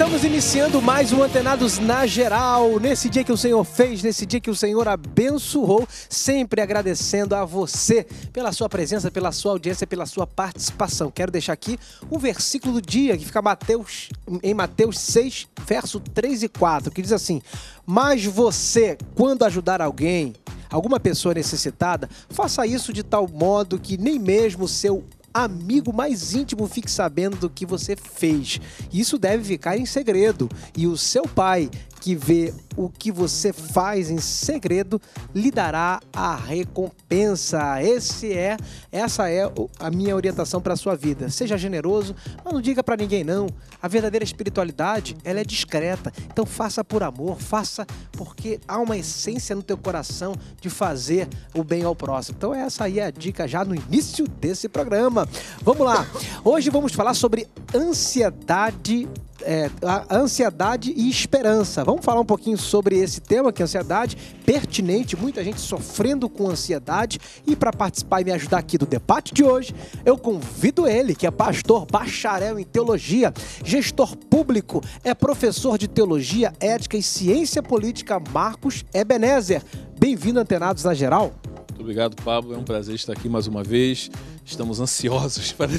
Estamos iniciando mais um Antenados na Geral. Nesse dia que o Senhor fez, nesse dia que o Senhor abençoou, sempre agradecendo a você pela sua presença, pela sua audiência, pela sua participação. Quero deixar aqui o versículo do dia que fica Mateus, em Mateus 6, verso 3 e 4, que diz assim: Mas você, quando ajudar alguém, alguma pessoa necessitada, faça isso de tal modo que nem mesmo seu amigo mais íntimo fique sabendo do que você fez. Isso deve ficar em segredo e o seu pai, que vê o que você faz em segredo lhe dará a recompensa. Esse é, essa é a minha orientação para a sua vida. Seja generoso, mas não diga para ninguém não. A verdadeira espiritualidade, ela é discreta. Então faça por amor, faça porque há uma essência no teu coração de fazer o bem ao próximo. Então essa aí é a dica já no início desse programa. Vamos lá. Hoje vamos falar sobre ansiedade é, a ansiedade e esperança. Vamos falar um pouquinho sobre esse tema, que é ansiedade pertinente, muita gente sofrendo com ansiedade. E para participar e me ajudar aqui do debate de hoje, eu convido ele, que é pastor, bacharel em teologia, gestor público, é professor de teologia, ética e ciência política, Marcos Ebenezer. Bem-vindo, Antenados na Geral. Muito obrigado, Pablo. É um prazer estar aqui mais uma vez. Estamos ansiosos para,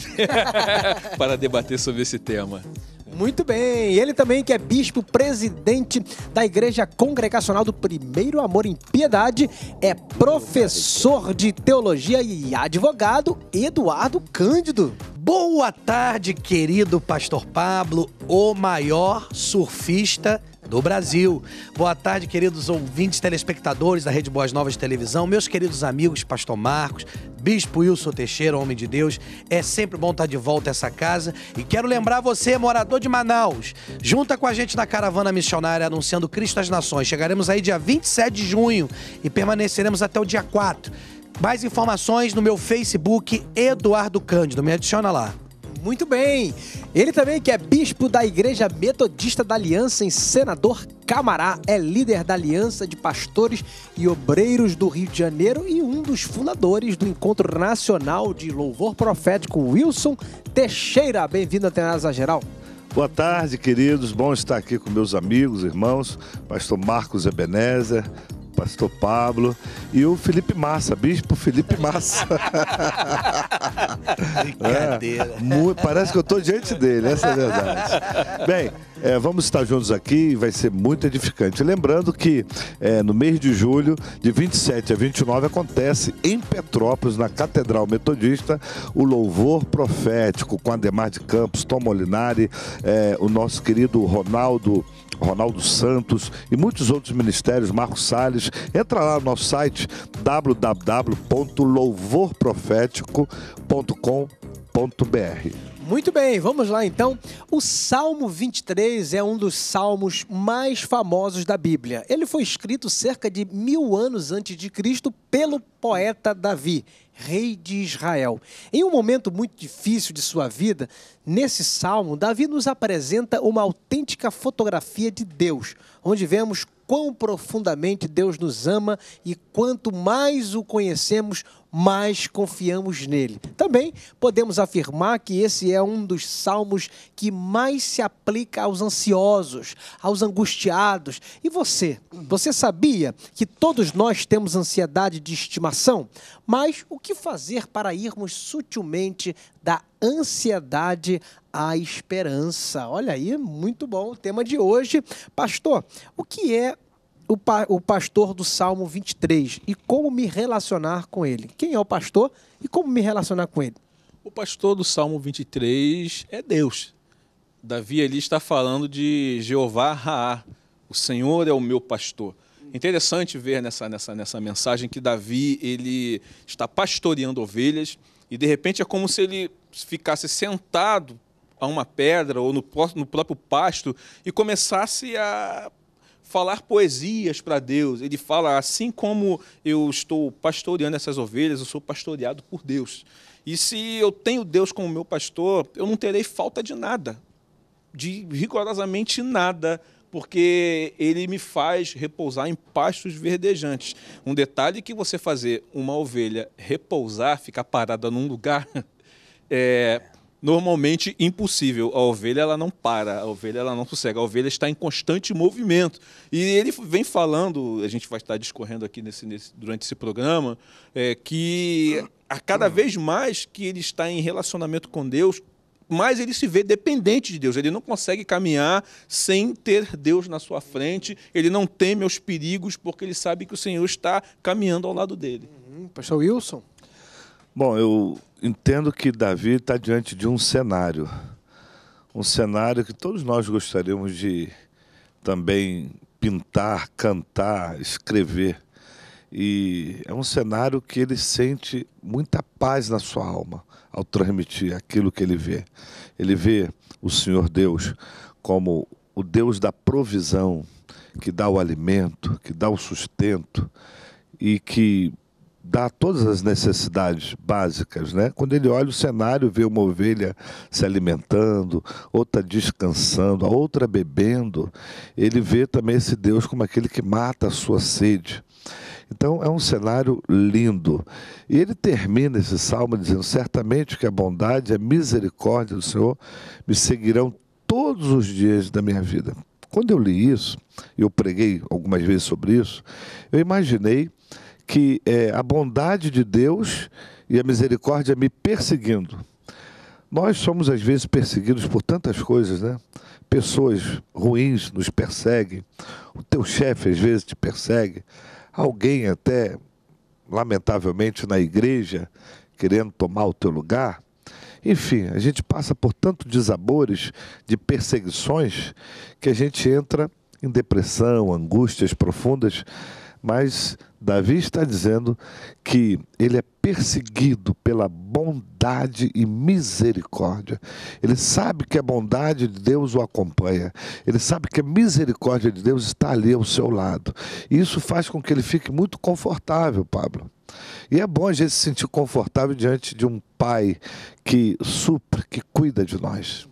para debater sobre esse tema. Muito bem. Ele também que é bispo presidente da Igreja Congregacional do Primeiro Amor em Piedade, é professor de teologia e advogado Eduardo Cândido. Boa tarde, querido pastor Pablo, o maior surfista do Brasil. Boa tarde, queridos ouvintes, telespectadores da Rede Boas Novas de Televisão, meus queridos amigos Pastor Marcos, Bispo Wilson Teixeira, homem de Deus. É sempre bom estar de volta a essa casa. E quero lembrar você, morador de Manaus, junta com a gente na caravana missionária anunciando Cristo às Nações. Chegaremos aí dia 27 de junho e permaneceremos até o dia 4. Mais informações no meu Facebook, Eduardo Cândido. Me adiciona lá muito bem. Ele também que é bispo da Igreja Metodista da Aliança em Senador Camará, é líder da Aliança de Pastores e Obreiros do Rio de Janeiro e um dos fundadores do Encontro Nacional de Louvor Profético Wilson Teixeira. Bem-vindo à Tenasa Geral. Boa tarde, queridos. Bom estar aqui com meus amigos, irmãos, pastor Marcos Ebenezer, pastor Pablo e o Felipe Massa, bispo Felipe Massa. É, Brincadeira. é, parece que eu estou diante dele, essa é a verdade. Bem, é, vamos estar juntos aqui vai ser muito edificante. Lembrando que é, no mês de julho, de 27 a 29, acontece em Petrópolis, na Catedral Metodista, o louvor profético com Ademar de Campos, Tom Molinari, é, o nosso querido Ronaldo. Ronaldo Santos e muitos outros ministérios, Marcos Salles. Entra lá no nosso site www.louvorprofético.com.br muito bem, vamos lá então. O Salmo 23 é um dos salmos mais famosos da Bíblia. Ele foi escrito cerca de mil anos antes de Cristo pelo poeta Davi, rei de Israel. Em um momento muito difícil de sua vida, nesse salmo, Davi nos apresenta uma autêntica fotografia de Deus, onde vemos quão profundamente Deus nos ama e quanto mais o conhecemos, mas confiamos nele. Também podemos afirmar que esse é um dos salmos que mais se aplica aos ansiosos, aos angustiados. E você? Você sabia que todos nós temos ansiedade de estimação? Mas o que fazer para irmos sutilmente da ansiedade à esperança? Olha aí, muito bom o tema de hoje. Pastor, o que é o, pa, o pastor do Salmo 23 e como me relacionar com ele. Quem é o pastor e como me relacionar com ele? O pastor do Salmo 23 é Deus. Davi ali está falando de Jeová Raá, o Senhor é o meu pastor. Interessante ver nessa, nessa, nessa mensagem que Davi ele está pastoreando ovelhas e de repente é como se ele ficasse sentado a uma pedra ou no, no próprio pasto e começasse a falar poesias para Deus. Ele fala, assim como eu estou pastoreando essas ovelhas, eu sou pastoreado por Deus. E se eu tenho Deus como meu pastor, eu não terei falta de nada, de rigorosamente nada, porque ele me faz repousar em pastos verdejantes. Um detalhe que você fazer uma ovelha repousar, ficar parada num lugar, é, normalmente impossível. A ovelha ela não para, a ovelha ela não sossega, a ovelha está em constante movimento. E ele vem falando, a gente vai estar discorrendo aqui nesse, nesse durante esse programa, é, que a cada vez mais que ele está em relacionamento com Deus, mais ele se vê dependente de Deus. Ele não consegue caminhar sem ter Deus na sua frente. Ele não teme os perigos porque ele sabe que o Senhor está caminhando ao lado dele. Uhum. Pastor Wilson. Bom, eu entendo que Davi está diante de um cenário, um cenário que todos nós gostaríamos de também pintar, cantar, escrever. E é um cenário que ele sente muita paz na sua alma ao transmitir aquilo que ele vê. Ele vê o Senhor Deus como o Deus da provisão, que dá o alimento, que dá o sustento e que dá todas as necessidades básicas, né? Quando ele olha o cenário, vê uma ovelha se alimentando, outra descansando, a outra bebendo, ele vê também esse Deus como aquele que mata a sua sede. Então é um cenário lindo. E ele termina esse salmo dizendo: Certamente que a bondade e a misericórdia do Senhor me seguirão todos os dias da minha vida. Quando eu li isso, eu preguei algumas vezes sobre isso, eu imaginei que é, a bondade de Deus e a misericórdia me perseguindo. Nós somos às vezes perseguidos por tantas coisas, né? Pessoas ruins nos perseguem, o teu chefe às vezes te persegue, alguém até, lamentavelmente, na igreja querendo tomar o teu lugar. Enfim, a gente passa por tantos desabores, de perseguições, que a gente entra em depressão, angústias profundas, mas Davi está dizendo que ele é perseguido pela bondade e misericórdia. Ele sabe que a bondade de Deus o acompanha. Ele sabe que a misericórdia de Deus está ali ao seu lado. E isso faz com que ele fique muito confortável, Pablo. E é bom a gente se sentir confortável diante de um pai que supre, que cuida de nós.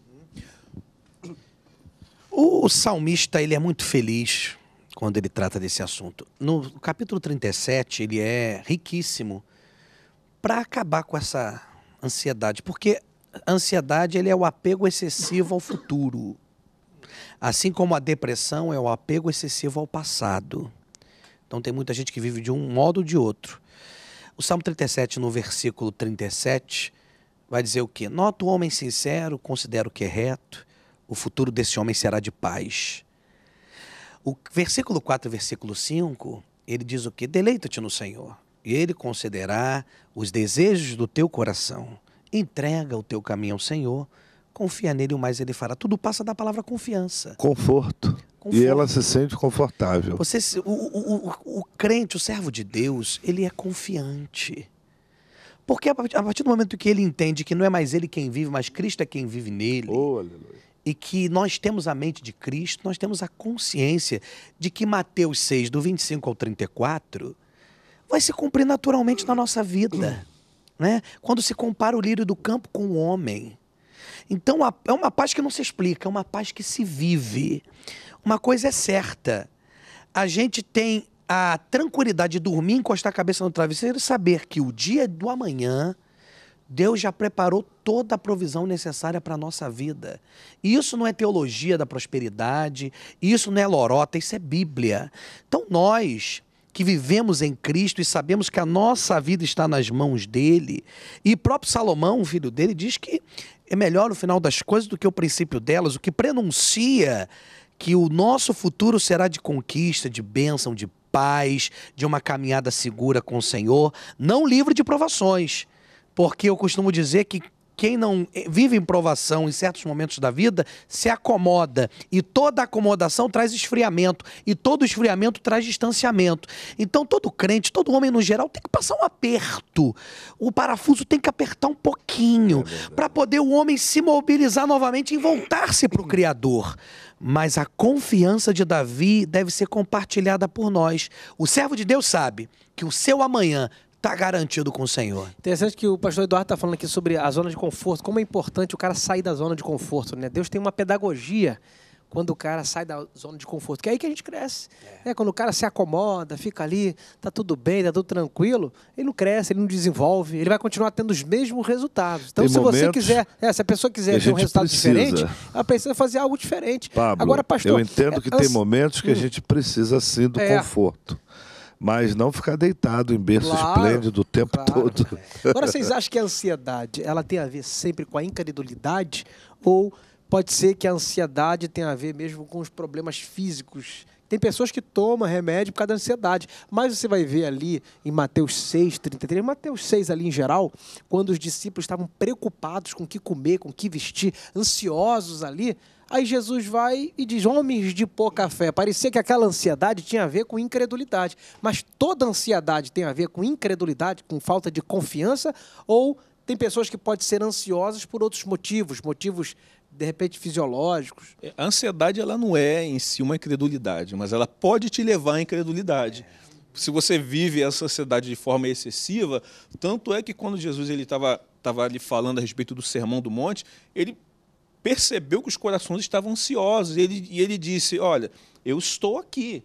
O salmista, ele é muito feliz quando ele trata desse assunto. No capítulo 37, ele é riquíssimo para acabar com essa ansiedade, porque a ansiedade ele é o apego excessivo ao futuro. Assim como a depressão é o apego excessivo ao passado. Então tem muita gente que vive de um modo ou de outro. O Salmo 37, no versículo 37, vai dizer o quê? Nota o homem sincero, considera o que é reto, o futuro desse homem será de paz. O versículo 4 versículo 5, ele diz o que? Deleita-te no Senhor, e ele concederá os desejos do teu coração. Entrega o teu caminho ao Senhor, confia nele, o mais ele fará. Tudo passa da palavra confiança. Conforto. Conforto. E ela se sente confortável. Você, o, o, o, o crente, o servo de Deus, ele é confiante. Porque a partir do momento que ele entende que não é mais ele quem vive, mas Cristo é quem vive nele. Oh, aleluia e que nós temos a mente de Cristo, nós temos a consciência de que Mateus 6, do 25 ao 34, vai se cumprir naturalmente na nossa vida. Uhum. Né? Quando se compara o lírio do campo com o homem. Então, é uma paz que não se explica, é uma paz que se vive. Uma coisa é certa: a gente tem a tranquilidade de dormir, encostar a cabeça no travesseiro e saber que o dia do amanhã, Deus já preparou toda a provisão necessária para a nossa vida. Isso não é teologia da prosperidade, isso não é lorota, isso é Bíblia. Então nós que vivemos em Cristo e sabemos que a nossa vida está nas mãos dele, e próprio Salomão, filho dele, diz que é melhor o final das coisas do que o princípio delas, o que prenuncia que o nosso futuro será de conquista, de bênção, de paz, de uma caminhada segura com o Senhor, não livre de provações. Porque eu costumo dizer que quem não eh, vive em provação em certos momentos da vida se acomoda. E toda acomodação traz esfriamento. E todo esfriamento traz distanciamento. Então, todo crente, todo homem no geral, tem que passar um aperto. O parafuso tem que apertar um pouquinho é para poder o homem se mobilizar novamente e voltar-se para o Criador mas a confiança de Davi deve ser compartilhada por nós. O servo de Deus sabe que o seu amanhã está garantido com o Senhor. Interessante que o pastor Eduardo está falando aqui sobre a zona de conforto, como é importante o cara sair da zona de conforto, né? Deus tem uma pedagogia quando o cara sai da zona de conforto, que é aí que a gente cresce. É. Né? Quando o cara se acomoda, fica ali, tá tudo bem, tá tudo tranquilo, ele não cresce, ele não desenvolve, ele vai continuar tendo os mesmos resultados. Então, tem se você quiser, é, se a pessoa quiser ter um resultado precisa. diferente, ela precisa fazer algo diferente. Pablo, Agora, pastor, eu entendo que é, tem momentos que a hum. gente precisa sim do é. conforto mas não ficar deitado em berço claro, esplêndido o tempo claro. todo. Agora, vocês acham que a ansiedade ela tem a ver sempre com a incredulidade ou pode ser que a ansiedade tenha a ver mesmo com os problemas físicos tem pessoas que tomam remédio por causa da ansiedade. Mas você vai ver ali em Mateus 6, 33, Mateus 6 ali em geral, quando os discípulos estavam preocupados com o que comer, com o que vestir, ansiosos ali, Aí Jesus vai e diz: Homens de pouca fé. Parecia que aquela ansiedade tinha a ver com incredulidade. Mas toda ansiedade tem a ver com incredulidade, com falta de confiança? Ou tem pessoas que podem ser ansiosas por outros motivos, motivos de repente fisiológicos? É, a ansiedade ela não é em si uma incredulidade, mas ela pode te levar à incredulidade. É. Se você vive essa ansiedade de forma excessiva, tanto é que quando Jesus ele estava estava ali falando a respeito do sermão do monte, ele percebeu que os corações estavam ansiosos. E ele, e ele disse: Olha, eu estou aqui.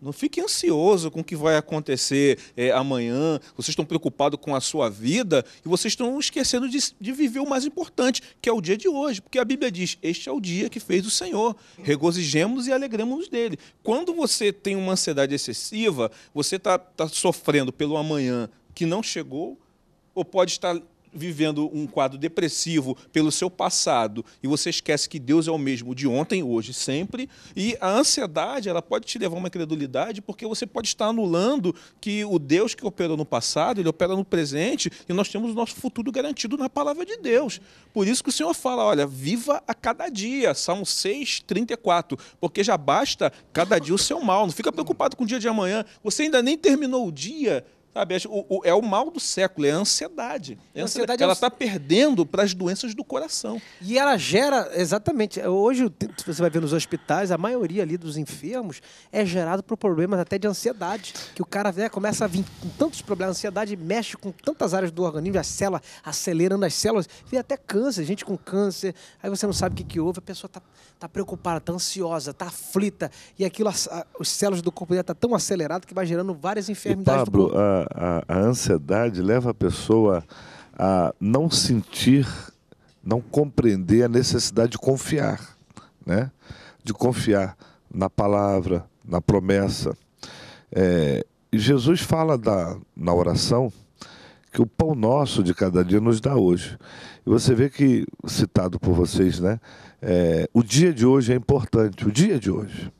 Não fique ansioso com o que vai acontecer é, amanhã. Vocês estão preocupados com a sua vida e vocês estão esquecendo de, de, viver o mais importante, que é o dia de hoje. Porque a Bíblia diz: Este é o dia que fez o Senhor. Regozijemos e alegremos-nos dele. Quando você tem uma ansiedade excessiva, você está tá sofrendo pelo amanhã que não chegou, ou pode estar vivendo um quadro depressivo pelo seu passado e você esquece que Deus é o mesmo de ontem, hoje, sempre. E a ansiedade ela pode te levar a uma incredulidade porque você pode estar anulando que o Deus que operou no passado, ele opera no presente e nós temos o nosso futuro garantido na palavra de Deus. Por isso que o Senhor fala, olha, viva a cada dia, Salmo 6, 34, porque já basta cada dia o seu mal. Não fica preocupado com o dia de amanhã. Você ainda nem terminou o dia Sabe, o, o, é o mal do século, é a ansiedade. É a ansiedade ela está é... Tá perdendo para as doenças do coração. E ela gera, exatamente. Hoje, você vai ver nos hospitais, a maioria ali dos enfermos é gerado por problemas até de ansiedade. Que o cara né, começa a vir com tantos problemas. A ansiedade mexe com tantas áreas do organismo, a célula, acelerando as células. vê até câncer, gente com câncer. Aí você não sabe o que, que houve, a pessoa está tá preocupada, está ansiosa, está aflita. E aquilo, as, as células do corpo dela estão tá tão acelerado que vai gerando várias enfermidades. E Pablo, do corpo. Uh a, a, ansiedade leva a pessoa a não sentir, não compreender a necessidade de confiar, né? de confiar na palavra, na promessa. É, e Jesus fala da, na oração que o pão nosso de cada dia nos dá hoje. E você vê que, citado por vocês, né, é, o dia de hoje é importante, o dia de hoje.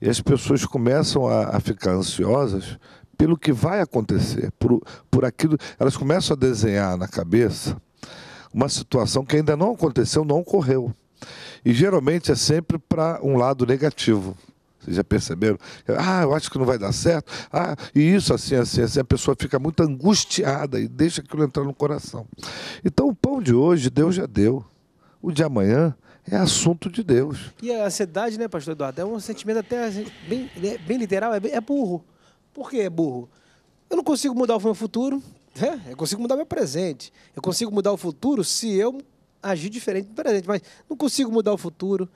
E as pessoas começam a, a ficar ansiosas pelo que vai acontecer, por, por aquilo. Elas começam a desenhar na cabeça uma situação que ainda não aconteceu, não ocorreu. E geralmente é sempre para um lado negativo. Vocês já perceberam? Ah, eu acho que não vai dar certo. Ah, e isso, assim, assim, assim. A pessoa fica muito angustiada e deixa aquilo entrar no coração. Então, o pão de hoje, Deus já deu. O de amanhã é assunto de Deus. E a ansiedade, né, pastor Eduardo? É um sentimento até assim, bem, né, bem literal, é, bem, é burro. Por que é burro? Eu não consigo mudar o meu futuro, né? eu consigo mudar meu presente. Eu consigo mudar o futuro se eu agir diferente do presente, mas não consigo mudar o futuro.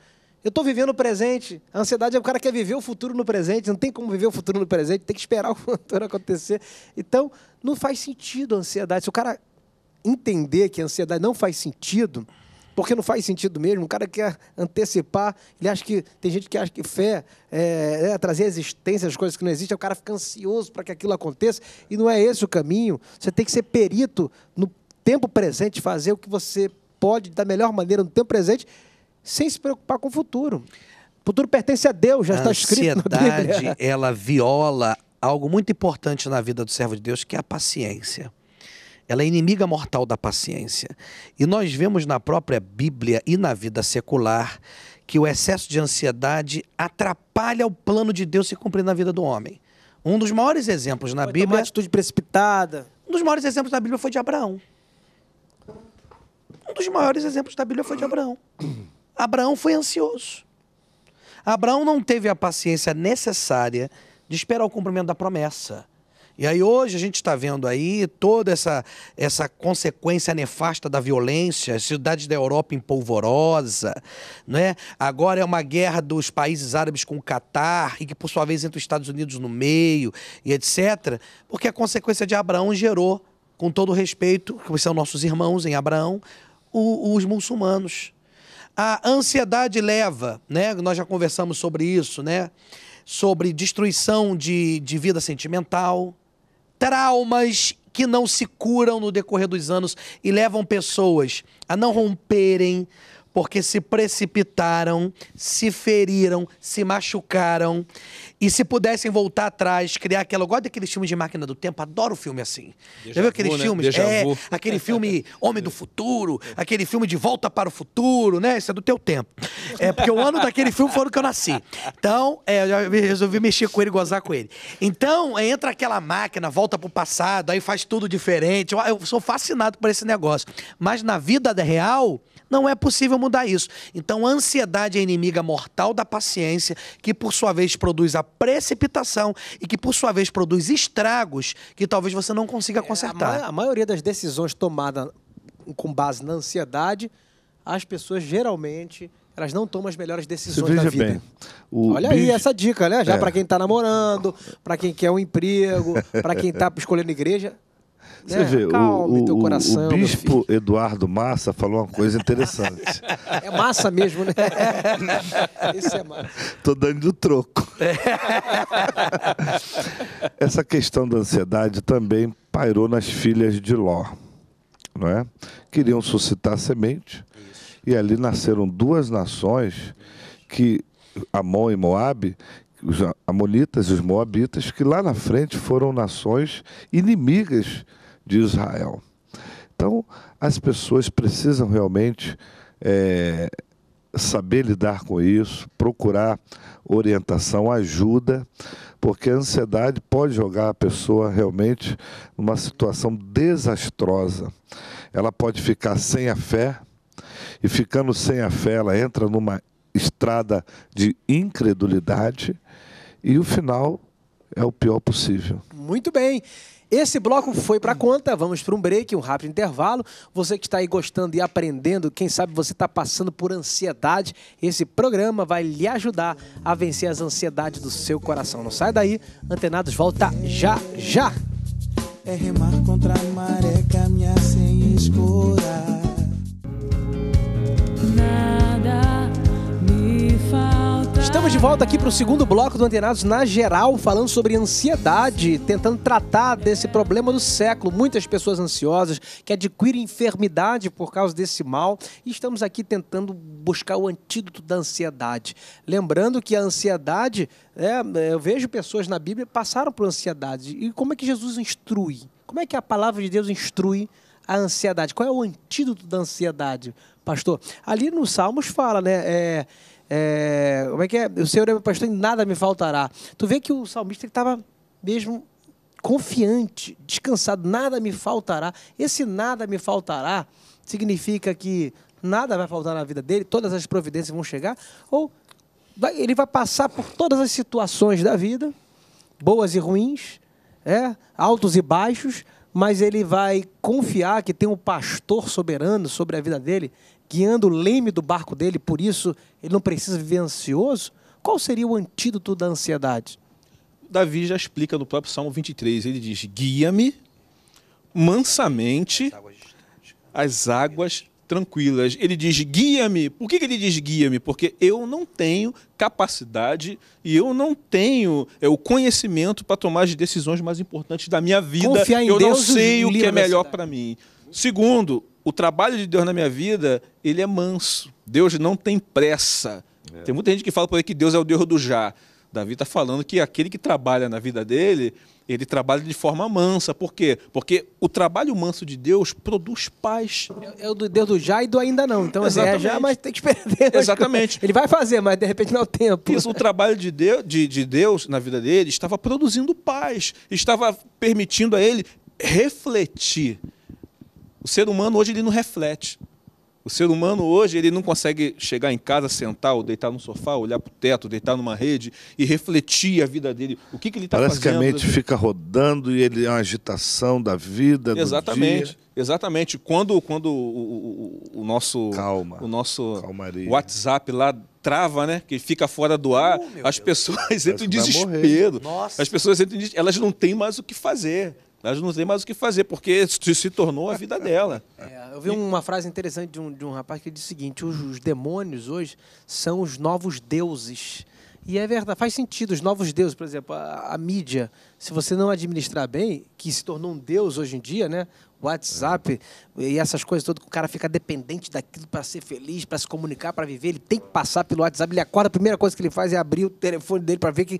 Eu estou vivendo o presente. A ansiedade é o cara que quer viver o futuro no presente. Não tem como viver o futuro no presente, tem que esperar o futuro acontecer. Então, não faz sentido a ansiedade. Se o cara entender que a ansiedade não faz sentido, porque não faz sentido mesmo. O cara quer antecipar, ele acha que. Tem gente que acha que fé é, é trazer à existência as coisas que não existem, é o cara fica ansioso para que aquilo aconteça, e não é esse o caminho. Você tem que ser perito no tempo presente, fazer o que você pode da melhor maneira no tempo presente, sem se preocupar com o futuro. O futuro pertence a Deus, já a está escrito na Bíblia. ela viola algo muito importante na vida do servo de Deus, que é a paciência. Ela é inimiga mortal da paciência. E nós vemos na própria Bíblia e na vida secular que o excesso de ansiedade atrapalha o plano de Deus se cumprir na vida do homem. Um dos maiores exemplos na Bíblia. Uma atitude precipitada. Um dos maiores exemplos da Bíblia foi de Abraão. Um dos maiores exemplos da Bíblia foi de Abraão. Abraão foi ansioso. Abraão não teve a paciência necessária de esperar o cumprimento da promessa. E aí hoje a gente está vendo aí toda essa, essa consequência nefasta da violência, cidades da Europa em polvorosa, né? Agora é uma guerra dos países árabes com o Catar e que por sua vez entra os Estados Unidos no meio e etc. Porque a consequência de Abraão gerou, com todo respeito, que são nossos irmãos em Abraão, o, os muçulmanos. A ansiedade leva, né? Nós já conversamos sobre isso, né? Sobre destruição de, de vida sentimental, traumas que não se curam no decorrer dos anos e levam pessoas a não romperem porque se precipitaram, se feriram, se machucaram e se pudessem voltar atrás, criar aquela. Eu gosto daqueles filmes de máquina do tempo, adoro filme assim. Já viu aqueles né? filmes? É, aquele filme Homem do Futuro, aquele filme De Volta para o Futuro, né? Isso é do teu tempo. É porque o ano daquele filme foi o que eu nasci. Então, é, eu resolvi mexer com ele, gozar com ele. Então, é, entra aquela máquina, volta pro passado, aí faz tudo diferente. Eu, eu sou fascinado por esse negócio. Mas na vida real, não é possível mudar isso. Então, a ansiedade é inimiga mortal da paciência, que por sua vez produz a precipitação e que por sua vez produz estragos que talvez você não consiga consertar. É, a, ma a maioria das decisões tomadas com base na ansiedade, as pessoas geralmente elas não tomam as melhores decisões da vida. Bem, Olha bicho... aí essa dica, né? Já é. para quem está namorando, para quem quer um emprego, para quem está escolhendo igreja, você né? vê, o, teu coração. O bispo Eduardo Massa falou uma coisa interessante. É massa mesmo, né? Isso é massa. Tô dando troco. É. Essa questão da ansiedade também pairou nas filhas de Ló, não é? Queriam suscitar semente Isso. e ali nasceram duas nações que Amon e Moabe os amonitas e os moabitas, que lá na frente foram nações inimigas de Israel. Então, as pessoas precisam realmente é, saber lidar com isso, procurar orientação, ajuda, porque a ansiedade pode jogar a pessoa realmente numa situação desastrosa. Ela pode ficar sem a fé, e ficando sem a fé, ela entra numa estrada de incredulidade, e o final é o pior possível. Muito bem. Esse bloco foi para conta, vamos para um break, um rápido intervalo. Você que está aí gostando e aprendendo, quem sabe você está passando por ansiedade, esse programa vai lhe ajudar a vencer as ansiedades do seu coração. Não sai daí, Antenados volta já já. É remar contra a maré, caminhar sem escura. Nada me faz. Estamos de volta aqui para o segundo bloco do Antenados na geral, falando sobre ansiedade, tentando tratar desse problema do século. Muitas pessoas ansiosas que adquirem enfermidade por causa desse mal e estamos aqui tentando buscar o antídoto da ansiedade. Lembrando que a ansiedade, é, é eu vejo pessoas na Bíblia passaram por ansiedade. E como é que Jesus instrui? Como é que a palavra de Deus instrui a ansiedade? Qual é o antídoto da ansiedade, pastor? Ali nos Salmos fala, né? É, é, como é que é? O Senhor é meu pastor e nada me faltará. Tu vê que o salmista estava mesmo confiante, descansado, nada me faltará. Esse nada me faltará significa que nada vai faltar na vida dele, todas as providências vão chegar, ou vai, ele vai passar por todas as situações da vida, boas e ruins, é, altos e baixos, mas ele vai confiar que tem um pastor soberano sobre a vida dele, guiando o leme do barco dele, por isso ele não precisa viver ansioso? Qual seria o antídoto da ansiedade? Davi já explica no próprio Salmo 23, ele diz: Guia-me mansamente as águas tranquilas. Ele diz: Guia-me. Por que, ele diz guia-me? Porque eu não tenho capacidade e eu não tenho é, o conhecimento para tomar as decisões mais importantes da minha vida. Confiar em eu Deus não sei o que é melhor para mim. Segundo, o trabalho de Deus na minha vida, ele é manso. Deus não tem pressa. É. Tem muita gente que fala por aí que Deus é o Deus do já. Davi está falando que aquele que trabalha na vida dele, ele trabalha de forma mansa. Por quê? Porque o trabalho manso de Deus produz paz. É, é o do Deus do já e do ainda não. Então, Exatamente. Assim, é já, mas tem que esperar. Exatamente. Ele vai fazer, mas de repente não é o tempo. Isso, o trabalho de Deus, de, de Deus na vida dele estava produzindo paz, estava permitindo a ele refletir o ser humano hoje ele não reflete. O ser humano hoje ele não consegue chegar em casa, sentar ou deitar no sofá, olhar para o teto, deitar numa rede e refletir a vida dele. O que, que ele está fazendo? Parece que a mente fica rodando e ele é uma agitação da vida, Exatamente. Do dia. Exatamente. Quando, quando o, o, o nosso, Calma. o nosso Calmaria. WhatsApp lá trava, né? Que fica fora do uh, ar, as pessoas entram em desespero. As pessoas entram, elas não têm mais o que fazer elas não tem mais o que fazer, porque se tornou a vida dela. É, eu vi uma frase interessante de um, de um rapaz que disse o seguinte: os, os demônios hoje são os novos deuses. E é verdade, faz sentido. Os novos deuses, por exemplo, a, a, mídia, se você não administrar bem, que se tornou um deus hoje em dia, né? WhatsApp e essas coisas todas, o cara fica dependente daquilo para ser feliz, para se comunicar, para viver. Ele tem que passar pelo WhatsApp. Ele acorda, a primeira coisa que ele faz é abrir o telefone dele para ver que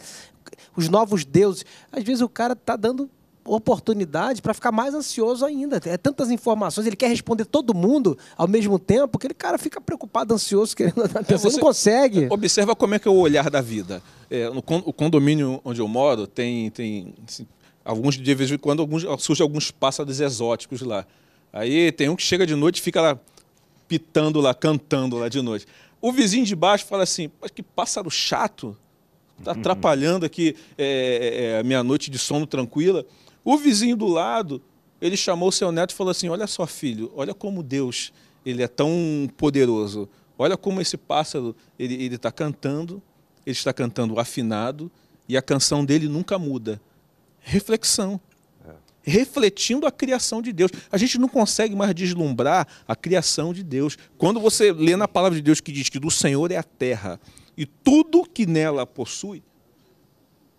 os novos deuses. Às vezes o cara tá dando oportunidade para ficar mais ansioso ainda. É tantas informações, ele quer responder todo mundo ao mesmo tempo, que ele, cara, fica preocupado, ansioso, querendo andar, é, você não consegue. Observa como é que é o olhar da vida. É, no condomínio onde eu moro, tem, tem assim, alguns de vez em quando alguns, surge alguns pássaros exóticos lá. Aí tem um que chega de noite e fica lá pitando lá, cantando lá de noite. O vizinho de baixo fala assim, mas que pássaro chato, está uhum. atrapalhando aqui a é, é, é minha noite de sono tranquila. O vizinho do lado, ele chamou seu neto e falou assim: Olha só, filho, olha como Deus ele é tão poderoso. Olha como esse pássaro ele está cantando, ele está cantando afinado e a canção dele nunca muda. Reflexão. É. Refletindo a criação de Deus. A gente não consegue mais deslumbrar a criação de Deus. Quando você lê na palavra de Deus que diz que do Senhor é a terra e tudo que nela possui,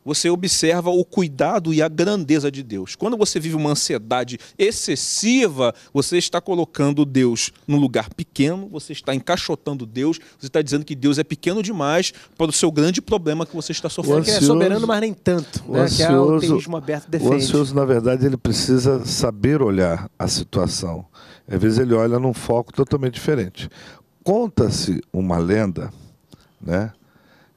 você observa o cuidado e a grandeza de Deus. Quando você vive uma ansiedade excessiva, você está colocando Deus num lugar pequeno, você está encaixotando Deus, você está dizendo que Deus é pequeno demais para o seu grande problema que você está sofrendo. É ansioso, que é soberano, mas nem tanto. Né? ansioso, que é o aberto defende. O ansioso, na verdade, ele precisa saber olhar a situação. Às vezes ele olha num foco totalmente diferente. Conta-se uma lenda, né?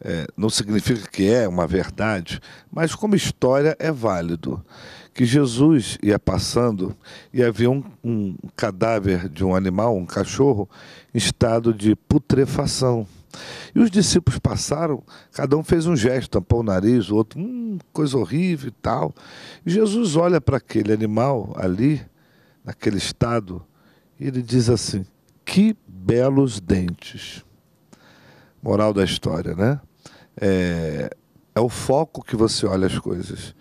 É, não significa que é uma verdade, mas como história é válido. Que Jesus ia passando e havia um, um cadáver de um animal, um cachorro, em estado de putrefação. E os discípulos passaram, cada um fez um gesto, tampou o nariz, o outro, hum, coisa horrível e tal. E Jesus olha para aquele animal ali, naquele estado, e ele diz assim: Que belos dentes. Moral da história, né? é, é o foco que você olha as coisas.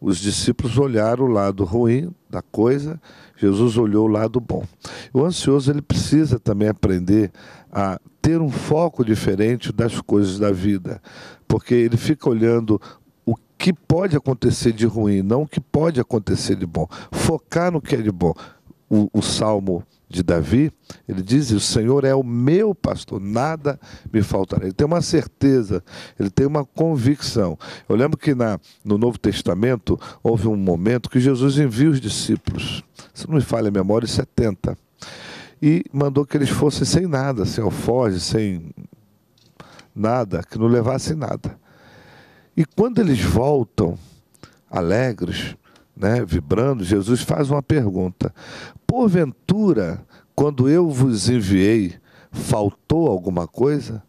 Os discípulos olharam o lado ruim da coisa, Jesus olhou o lado bom. O ansioso ele precisa também aprender a ter um foco diferente das coisas da vida, porque ele fica olhando o que pode acontecer de ruim, não o que pode acontecer de bom. Focar no que é de bom o, o salmo de Davi, ele diz: O Senhor é o meu pastor, nada me faltará. Ele tem uma certeza, ele tem uma convicção. Eu lembro que na, no Novo Testamento houve um momento que Jesus envia os discípulos, se não me falha a memória, 70, e mandou que eles fossem sem nada, sem alfoge, sem nada, que não levassem nada. E quando eles voltam, alegres, né, vibrando, Jesus faz uma pergunta: Porventura, quando eu vos enviei, faltou alguma coisa?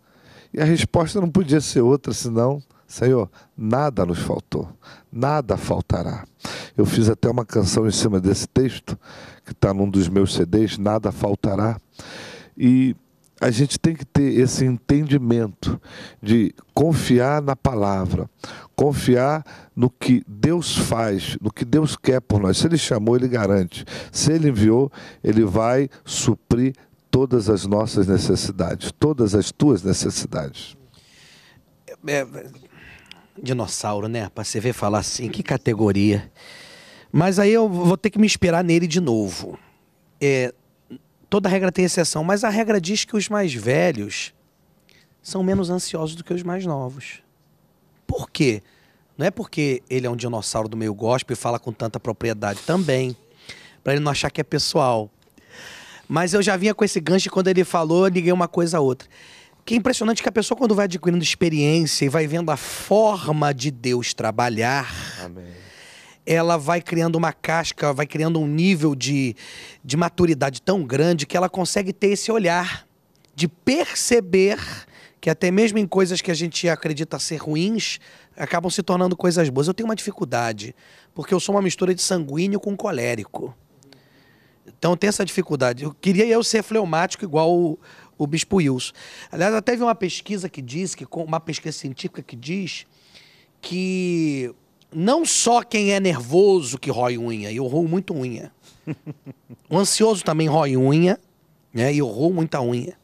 E a resposta não podia ser outra senão: Senhor, nada nos faltou, nada faltará. Eu fiz até uma canção em cima desse texto, que está num dos meus CDs, Nada Faltará. E a gente tem que ter esse entendimento de confiar na palavra, confiar no que Deus faz, no que Deus quer por nós. Se Ele chamou, Ele garante. Se Ele enviou, Ele vai suprir todas as nossas necessidades, todas as tuas necessidades. É, é dinossauro, né? Para você ver falar assim, que categoria. Mas aí eu vou ter que me inspirar nele de novo. É, toda regra tem exceção, mas a regra diz que os mais velhos são menos ansiosos do que os mais novos. Por quê? Não é porque ele é um dinossauro do meio gospel e fala com tanta propriedade também, para ele não achar que é pessoal. Mas eu já vinha com esse gancho quando ele falou, eu liguei uma coisa a outra. Que é impressionante que a pessoa quando vai adquirindo experiência e vai vendo a forma de Deus trabalhar. Amém ela vai criando uma casca, vai criando um nível de, de maturidade tão grande que ela consegue ter esse olhar de perceber que até mesmo em coisas que a gente acredita ser ruins, acabam se tornando coisas boas. Eu tenho uma dificuldade, porque eu sou uma mistura de sanguíneo com colérico. Então tem essa dificuldade. Eu queria eu ser fleumático igual o, o Bispo Wilson. Aliás, até vi uma pesquisa que diz, que, uma pesquisa científica que diz que não só quem é nervoso que rói unha, e eu roo muito unha. o ansioso também rói unha, né? E eu roo muita unha.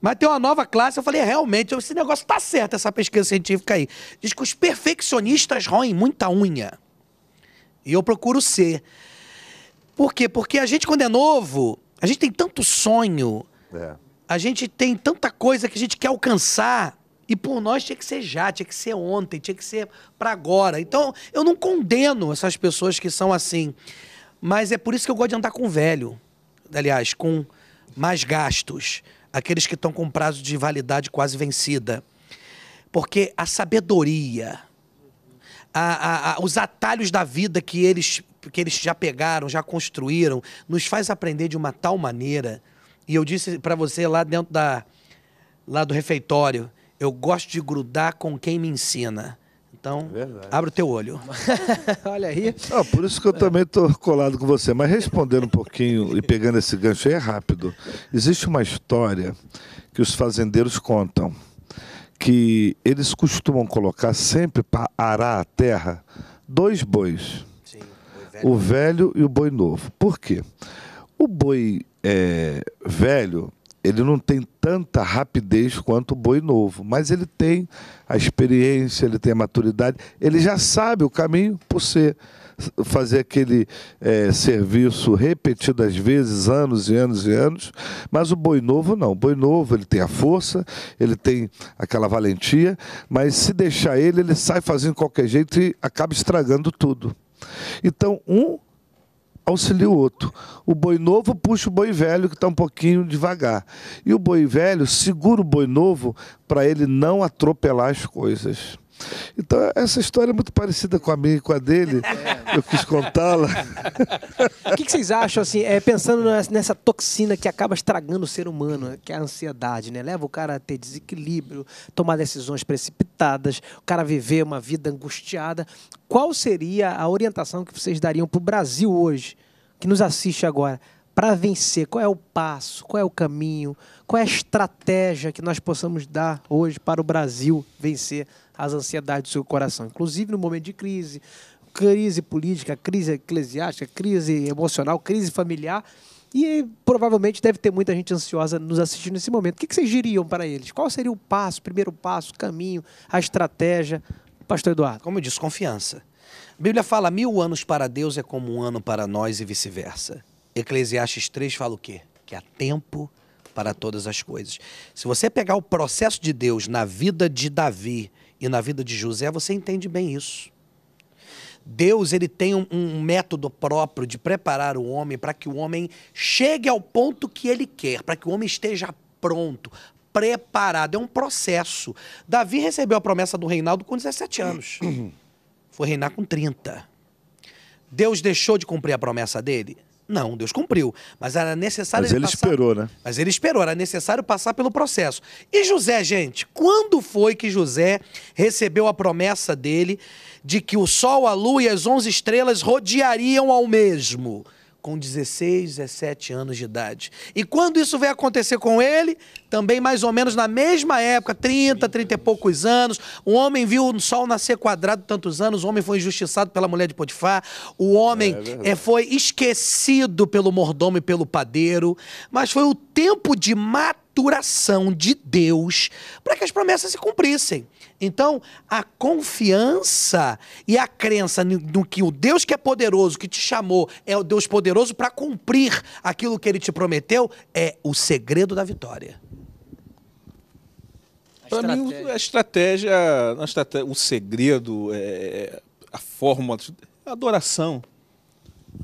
Mas tem uma nova classe, eu falei, é, realmente, esse negócio tá certo, essa pesquisa científica aí. Diz que os perfeccionistas roem muita unha. E eu procuro ser. Por quê? Porque a gente, quando é novo, a gente tem tanto sonho, é. a gente tem tanta coisa que a gente quer alcançar e por nós tinha que ser já, tinha que ser ontem, tinha que ser para agora. Então, eu não condeno essas pessoas que são assim. Mas é por isso que eu gosto de andar com velho. Aliás, com mais gastos. Aqueles que estão com prazo de validade quase vencida. Porque a sabedoria, a, a, a, os atalhos da vida que eles, que eles já pegaram, já construíram, nos faz aprender de uma tal maneira. E eu disse para você lá dentro da, lá do refeitório eu gosto de grudar com quem me ensina. Então, é Verdade. abre o teu olho. Olha aí. Ah, por isso que eu também estou colado com você. Mas respondendo um pouquinho e pegando esse gancho aí é rápido. Existe uma história que os fazendeiros contam que eles costumam colocar sempre para arar a terra dois bois. Sim, o, velho. o velho e o boi novo. Por quê? O boi é, velho ele não tem tanta rapidez quanto o boi novo, mas ele tem a experiência, ele tem a maturidade, ele já sabe o caminho por ser fazer aquele é, serviço repetidas vezes, anos e anos e anos, mas o boi novo não. O boi novo ele tem a força, ele tem aquela valentia, mas se deixar ele, ele sai fazendo qualquer jeito e acaba estragando tudo. Então, um auxilia o outro. O boi novo puxa o boi velho, que está um pouquinho devagar. E o boi velho segura o boi novo para ele não atropelar as coisas. Então, essa história é muito parecida com a minha e com a dele. É. Eu quis contá-la. O que, que, vocês acham, assim, é, pensando nessa toxina que acaba estragando o ser humano, que é a ansiedade, né? Leva o cara a ter desequilíbrio, tomar decisões precipitadas, o cara viver uma vida angustiada. Qual seria a orientação que vocês dariam para o Brasil hoje, que nos assiste agora, para vencer? Qual é o passo? Qual é o caminho? Qual é a estratégia que nós possamos dar hoje para o Brasil vencer as ansiedades do seu coração, inclusive no momento de crise, crise política, crise eclesiástica, crise emocional, crise familiar? E provavelmente deve ter muita gente ansiosa nos assistindo nesse momento. O que vocês diriam para eles? Qual seria o passo, primeiro passo, caminho, a estratégia? Pastor Eduardo. Como eu disse, confiança. A Bíblia fala: mil anos para Deus é como um ano para nós e vice-versa. Eclesiastes 3 fala o quê? Que há tempo para todas as coisas. Se você pegar o processo de Deus na vida de Davi e na vida de José, você entende bem isso. Deus ele tem um, um método próprio de preparar o homem para que o homem chegue ao ponto que ele quer, para que o homem esteja pronto, preparado. É um processo. Davi recebeu a promessa do reinado com 17 anos. Foi reinar com 30. Deus deixou de cumprir a promessa dele? Não, Deus cumpriu. Mas era necessário. Mas ele, ele passar... esperou, né? Mas ele esperou, era necessário passar pelo processo. E José, gente, quando foi que José recebeu a promessa dele de que o sol, a lua e as onze estrelas rodeariam ao mesmo? com 16, 17 anos de idade. E quando isso vai acontecer com ele, também mais ou menos na mesma época, 30, 30 e poucos anos, um homem viu o sol nascer quadrado tantos anos, o homem foi injustiçado pela mulher de Potifar, o homem é é, foi esquecido pelo mordomo e pelo padeiro, mas foi o tempo de mata saturação de Deus para que as promessas se cumprissem. Então, a confiança e a crença no que o Deus que é poderoso, que te chamou, é o Deus poderoso para cumprir aquilo que ele te prometeu, é o segredo da vitória. Para mim, a estratégia, a estratégia, o segredo, é, é, a fórmula, a adoração.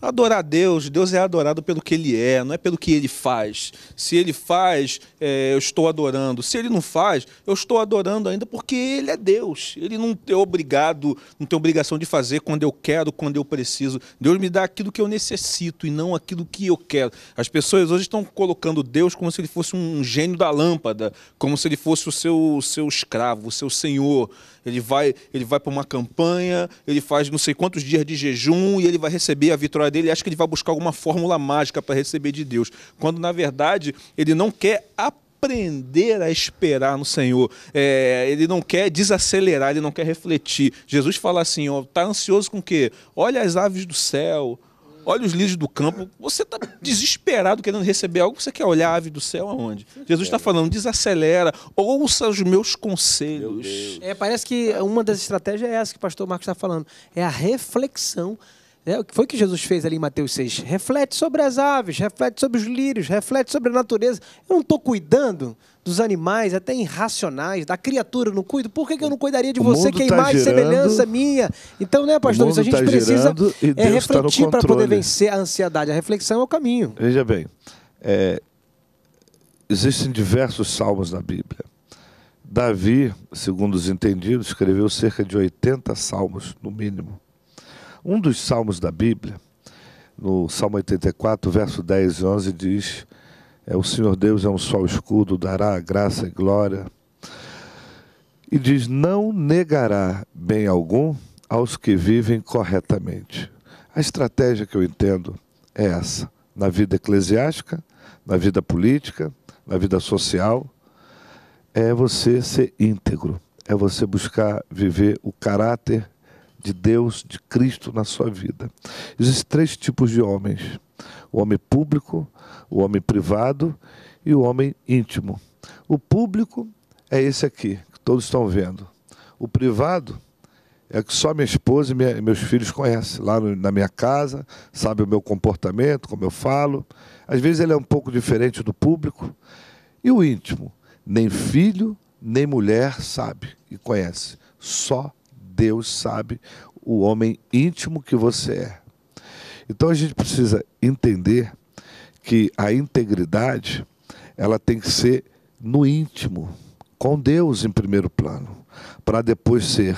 Adorar Deus, Deus é adorado pelo que ele é, não é pelo que ele faz. Se ele faz, é, eu estou adorando. Se ele não faz, eu estou adorando ainda porque ele é Deus. Ele não é obrigado, não tem obrigação de fazer quando eu quero, quando eu preciso. Deus me dá aquilo que eu necessito e não aquilo que eu quero. As pessoas hoje estão colocando Deus como se ele fosse um gênio da lâmpada, como se ele fosse o seu, o seu escravo, o seu senhor ele vai, ele vai para uma campanha, ele faz não sei quantos dias de jejum e ele vai receber a vitória dele, acha que ele vai buscar alguma fórmula mágica para receber de Deus, quando na verdade ele não quer aprender a esperar no Senhor. É, ele não quer desacelerar, ele não quer refletir. Jesus fala assim: ó, tá ansioso com o quê? Olha as aves do céu olha os lírios do campo, você está desesperado querendo receber algo, você quer olhar a ave do céu aonde? Jesus está falando, desacelera, ouça os meus conselhos. Meu é, parece que uma das estratégias é essa que o pastor Marcos está falando, é a reflexão. É, o que foi que Jesus fez ali em Mateus 6? Reflete sobre as aves, reflete sobre os lírios, reflete sobre a natureza. Eu não estou cuidando dos animais, até irracionais, da criatura, eu não cuido. Por que, que eu não cuidaria de o você, que é imagem semelhança minha? Então, né, pastor, isso a gente tá precisa é tá refletir tá para poder vencer a ansiedade. A reflexão é o caminho. Veja bem, é, existem diversos salmos na Bíblia. Davi, segundo os entendidos, escreveu cerca de 80 salmos, no mínimo. Um dos salmos da Bíblia, no Salmo 84, verso 10 e 11, diz é, o Senhor Deus é um sol escudo, dará graça e glória. E diz: não negará bem algum aos que vivem corretamente. A estratégia que eu entendo é essa, na vida eclesiástica, na vida política, na vida social, é você ser íntegro, é você buscar viver o caráter de Deus, de Cristo na sua vida. Existem três tipos de homens o homem público, o homem privado e o homem íntimo. O público é esse aqui, que todos estão vendo. O privado é que só minha esposa e minha, meus filhos conhecem, lá no, na minha casa, sabe o meu comportamento, como eu falo. Às vezes ele é um pouco diferente do público. E o íntimo, nem filho, nem mulher sabe e conhece. Só Deus sabe o homem íntimo que você é. Então a gente precisa entender que a integridade ela tem que ser no íntimo, com Deus em primeiro plano, para depois ser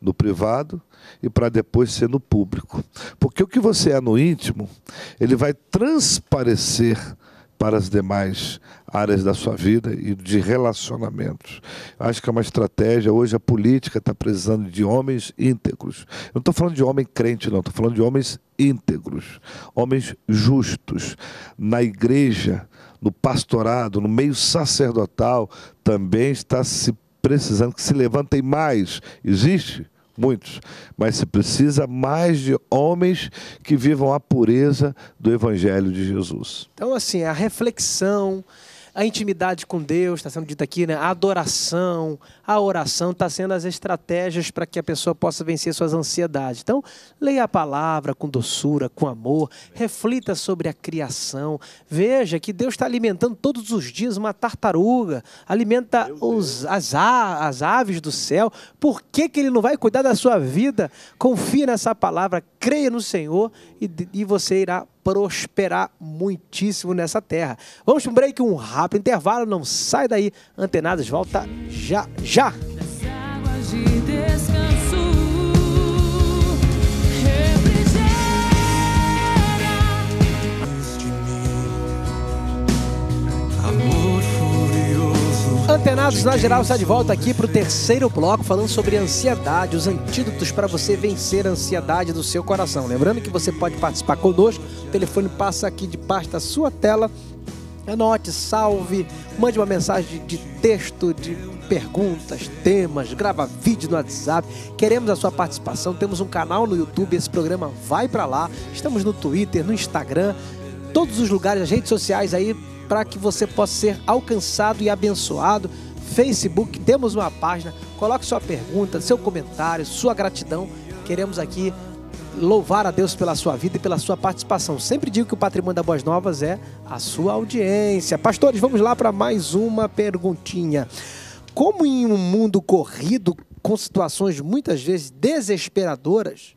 no privado e para depois ser no público. Porque o que você é no íntimo, ele vai transparecer para as demais áreas da sua vida e de relacionamentos. Acho que é uma estratégia. Hoje a política está precisando de homens íntegros. Eu não estou falando de homem crente, não. Estou falando de homens íntegros, homens justos. Na igreja, no pastorado, no meio sacerdotal, também está se precisando que se levantem mais. Existe muitos, mas se precisa mais de homens que vivam a pureza do Evangelho de Jesus. Então, assim, a reflexão, a intimidade com Deus, está sendo dito aqui, né? a adoração, a oração, está sendo as estratégias para que a pessoa possa vencer suas ansiedades. Então, leia a palavra com doçura, com amor, reflita sobre a criação, veja que Deus está alimentando todos os dias uma tartaruga, alimenta os, as, as aves do céu, por que, que Ele não vai cuidar da sua vida? Confie nessa palavra, creia no Senhor e, e você irá prosperar muitíssimo nessa terra. Vamos para um break, um rápido intervalo, não sai daí. Antenados volta já já. Antenados na geral está de volta aqui para o terceiro bloco falando sobre ansiedade, os antídotos para você vencer a ansiedade do seu coração. Lembrando que você pode participar conosco, o telefone passa aqui de parte da sua tela. Anote, salve, mande uma mensagem de texto, de perguntas, temas, grava vídeo no WhatsApp. Queremos a sua participação. Temos um canal no YouTube, esse programa vai para lá. Estamos no Twitter, no Instagram todos os lugares, as redes sociais aí, para que você possa ser alcançado e abençoado. Facebook, temos uma página. Coloque sua pergunta, seu comentário, sua gratidão. Queremos aqui louvar a Deus pela sua vida e pela sua participação. Sempre digo que o patrimônio da Boas Novas é a sua audiência. Pastores, vamos lá para mais uma perguntinha. Como em um mundo corrido, com situações muitas vezes desesperadoras,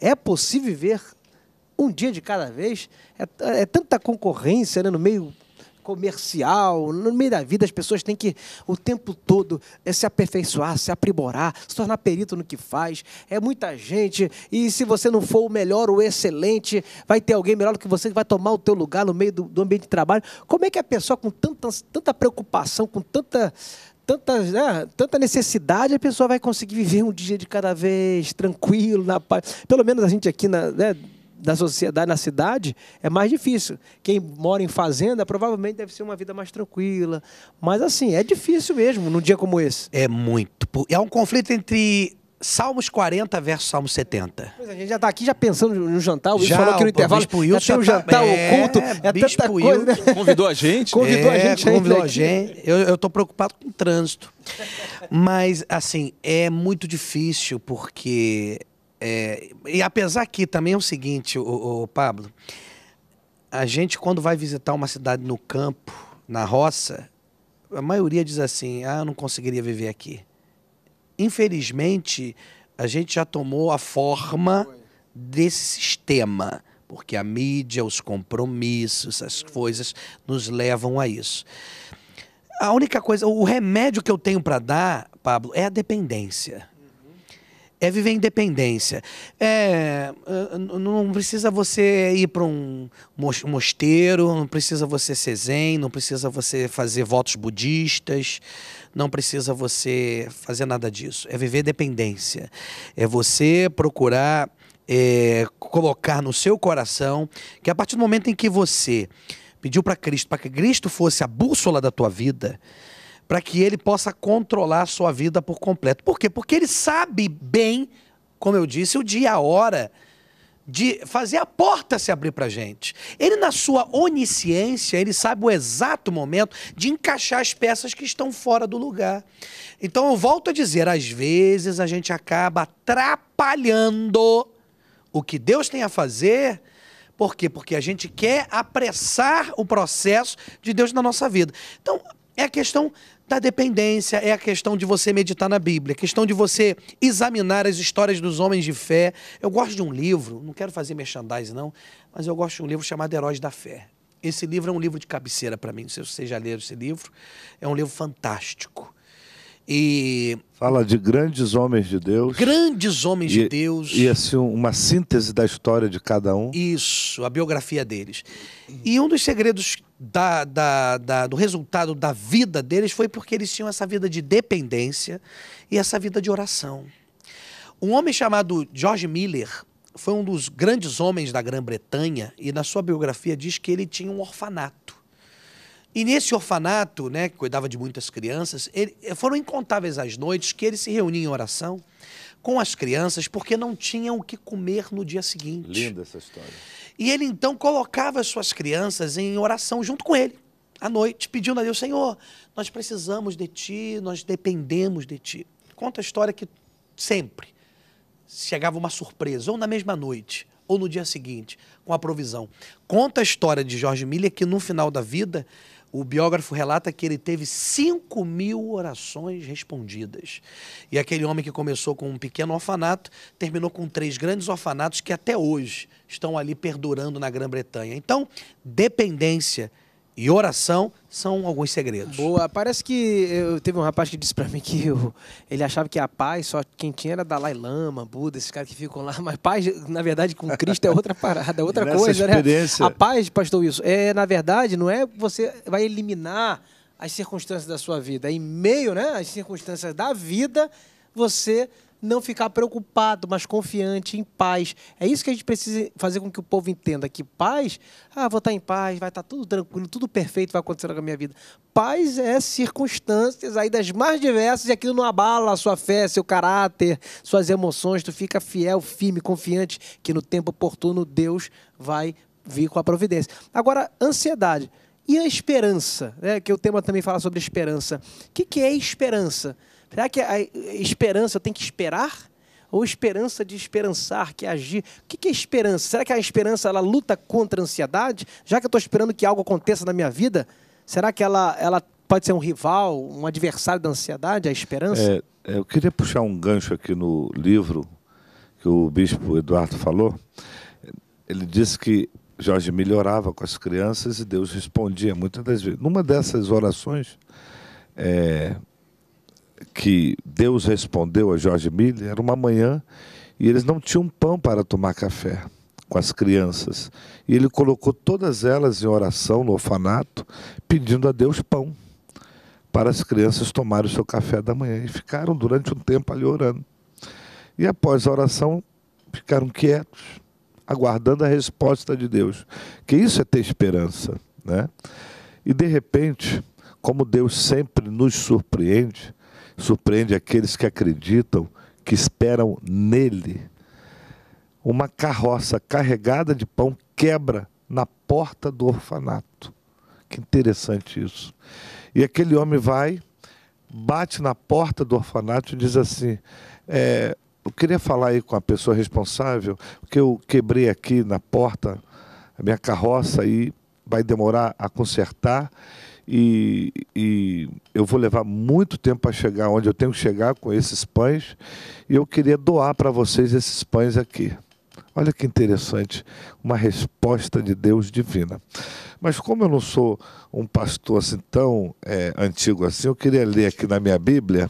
é possível viver um dia de cada vez. É, é tanta concorrência né, no meio comercial, no meio da vida, as pessoas têm que o tempo todo é, se aperfeiçoar, se aprimorar, se tornar perito no que faz. É muita gente, e se você não for o melhor, o excelente, vai ter alguém melhor do que você que vai tomar o teu lugar no meio do, do ambiente de trabalho. Como é que a pessoa com tanta, tanta preocupação, com tanta tanta, né, tanta necessidade, a pessoa vai conseguir viver um dia de cada vez, tranquilo, na paz. Pelo menos a gente aqui na, né, da sociedade na cidade é mais difícil. Quem mora em fazenda provavelmente deve ser uma vida mais tranquila. Mas assim, é difícil mesmo num dia como esse. É muito. É um conflito entre Salmos 40 versus Salmos 70. Pois é, a gente já está aqui já pensando no jantar. O Wilson já, falou que no intervalo Bispo Wilson, é já tem um jantar oculto. É Bispo tanta coisa, né? Convidou a gente. Convidou é, a gente. Convidou a gente. Eu estou preocupado com o trânsito. Mas, assim, é muito difícil porque é, e apesar que também é o seguinte, o, o Pablo, a gente quando vai visitar uma cidade no campo, na roça, a maioria diz assim: ah, eu não conseguiria viver aqui. Infelizmente, a gente já tomou a forma desse sistema, porque a mídia, os compromissos, as coisas nos levam a isso. A única coisa, o remédio que eu tenho para dar, Pablo, é a dependência. É viver independência. É, é, não precisa você ir para um mosteiro, não precisa você ser zen, não precisa você fazer votos budistas, não precisa você fazer nada disso. É viver dependência. É você procurar é, colocar no seu coração que a partir do momento em que você pediu para Cristo, para que Cristo fosse a bússola da tua vida, para que ele possa controlar a sua vida por completo. Por quê? Porque ele sabe bem, como eu disse, o dia, a hora de fazer a porta se abrir para a gente. Ele, na sua onisciência, ele sabe o exato momento de encaixar as peças que estão fora do lugar. Então, eu volto a dizer, às vezes a gente acaba atrapalhando o que Deus tem a fazer. Por quê? Porque a gente quer apressar o processo de Deus na nossa vida. Então, é a questão da dependência, é a questão de você meditar na Bíblia, é a questão de você examinar as histórias dos homens de fé. Eu gosto de um livro, não quero fazer merchandising não, mas eu gosto de um livro chamado Heróis da Fé. Esse livro é um livro de cabeceira para mim, não sei se você já leram esse livro. É um livro fantástico. E fala de grandes homens de Deus. Grandes homens e, de Deus. E assim uma síntese da história de cada um. Isso, a biografia deles. E um dos segredos da, da, da, do resultado da vida deles foi porque eles tinham essa vida de dependência e essa vida de oração. Um homem chamado George Miller foi um dos grandes homens da Grã-Bretanha e na sua biografia diz que ele tinha um orfanato. E nesse orfanato, né, que cuidava de muitas crianças, ele, eh, foram incontáveis as noites que ele se reunia em oração com as crianças porque não tinham o que comer no dia seguinte. Linda essa história. E ele então colocava as suas crianças em oração junto com ele, à noite, pedindo a Deus: Senhor, nós precisamos de ti, nós dependemos de ti. Conta a história que sempre chegava uma surpresa, ou na mesma noite, ou no dia seguinte, com a provisão. Conta a história de Jorge Milha que no final da vida o biógrafo relata que ele teve 5 mil orações respondidas. E aquele homem que começou com um pequeno orfanato terminou com três grandes orfanatos que até hoje estão ali perdurando na Grã-Bretanha. Então, dependência e oração são alguns segredos. Boa, parece que eu, teve um rapaz que disse para mim que eu, ele achava que a paz só quem tinha era Dalai Lama, Buda, esses caras que ficam lá, mas paz, na verdade, com Cristo é outra parada, outra coisa, né? experiência... né? A paz, pastor Wilson, é, na verdade, não é você vai eliminar as circunstâncias da sua vida, é em meio, né, às circunstâncias da vida, você não ficar preocupado, mas confiante, em paz. É isso que a gente precisa fazer com que o povo entenda que paz, ah, vou estar tá em paz, vai estar tá tudo tranquilo, tudo perfeito vai acontecer na minha vida. Paz é circunstâncias aí das mais diversas e aquilo não abala a sua fé, seu caráter, suas emoções, tu fica fiel, firme, confiante que no tempo oportuno Deus vai vir com a providência. Agora, ansiedade e a esperança, né? que o tema também fala sobre esperança. O que, que é esperança? Será que a esperança tem que esperar? Ou esperança de esperançar, que é agir? O que é esperança? Será que a esperança ela luta contra a ansiedade? Já que eu estou esperando que algo aconteça na minha vida, será que ela, ela pode ser um rival, um adversário da ansiedade, a esperança? É, é, eu queria puxar um gancho aqui no livro que o bispo Eduardo falou. Ele disse que Jorge melhorava com as crianças e Deus respondia muitas das vezes. Numa dessas orações, é, que Deus respondeu a Jorge Miller era uma manhã e eles não tinham pão para tomar café com as crianças. E ele colocou todas elas em oração no orfanato, pedindo a Deus pão para as crianças tomarem o seu café da manhã. E ficaram durante um tempo ali orando. E após a oração, ficaram quietos, aguardando a resposta de Deus. Que isso é ter esperança, né? E de repente, como Deus sempre nos surpreende, surpreende aqueles que acreditam, que esperam nele. Uma carroça carregada de pão quebra na porta do orfanato. Que interessante isso. E aquele homem vai, bate na porta do orfanato e diz assim: é, Eu queria falar aí com a pessoa responsável, porque eu quebrei aqui na porta a minha carroça e vai demorar a consertar. E, e eu vou levar muito tempo para chegar onde eu tenho que chegar com esses pães. E eu queria doar para vocês esses pães aqui. Olha que interessante, uma resposta de Deus divina. Mas como eu não sou um pastor assim tão é, antigo assim, eu queria ler aqui na minha Bíblia,